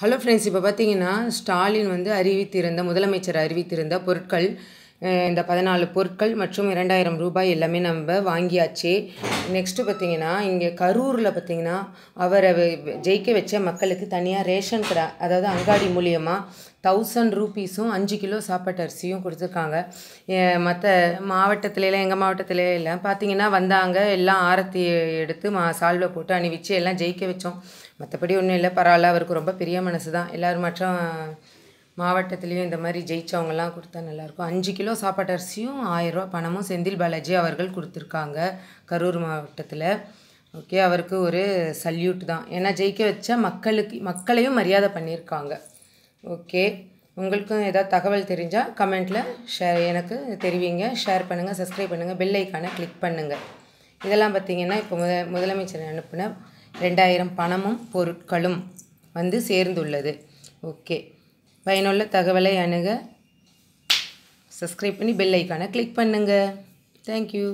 hello friends இப்போ பார்த்தீங்கன்னா ஸ்டாலின் வந்து அறிவித்திருந்த முதலமைச்சர் அறிவித்திருந்த பொருட்கள் இந்த பதினாலு பொருட்கள் மற்றும் இரண்டாயிரம் ரூபாய் எல்லாமே நம்ம வாங்கியாச்சு நெக்ஸ்ட்டு பார்த்திங்கன்னா இங்கே கரூரில் பார்த்திங்கன்னா அவரை ஜெயிக்க வச்ச மக்களுக்கு தனியாக ரேஷன் கடை அதாவது அங்காடி மூலியமாக தௌசண்ட் ரூபீஸும் அஞ்சு கிலோ சாப்பாட்டு அரிசியும் கொடுத்துருக்காங்க மற்ற மாவட்டத்திலலாம் எங்கள் மாவட்டத்திலே எல்லாம் பார்த்தீங்கன்னா வந்தாங்க எல்லாம் ஆரத்தி எடுத்து மா சால்வை போட்டு அணிவிச்சு எல்லாம் ஜெயிக்க வச்சோம் மற்றபடி ஒன்றும் இல்லை பரவாயில்ல அவருக்கு ரொம்ப பெரிய மனசு தான் எல்லோரும் மற்றும் மாவட்டத்துலேயும் இந்த மாதிரி ஜெயித்தவங்கலாம் கொடுத்தா நல்லாயிருக்கும் அஞ்சு கிலோ சாப்பாட்டு அரிசியும் ஆயிரரூவா பணமும் செந்தில் பாலாஜி அவர்கள் கொடுத்துருக்காங்க கரூர் மாவட்டத்தில் ஓகே அவருக்கு ஒரு சல்யூட் தான் ஏன்னா ஜெயிக்க வச்ச மக்களுக்கு மக்களையும் மரியாதை பண்ணியிருக்காங்க ஓகே உங்களுக்கும் ஏதாவது தகவல் தெரிஞ்சால் கமெண்ட்டில் ஷேர் எனக்கு தெரிவிங்க ஷேர் பண்ணுங்கள் சப்ஸ்கிரைப் பண்ணுங்கள் பெல் ஐக்கானை கிளிக் பண்ணுங்கள் இதெல்லாம் பார்த்திங்கன்னா இப்போ முத முதலமைச்சர் அனுப்பின ரெண்டாயிரம் பணமும் பொருட்களும் வந்து சேர்ந்துள்ளது ஓகே பயனுள்ள தகவலை அணுக சப்ஸ்கிரைப் பண்ணி பெல் ஐக்கானை கிளிக் பண்ணுங்கள் தேங்க்யூ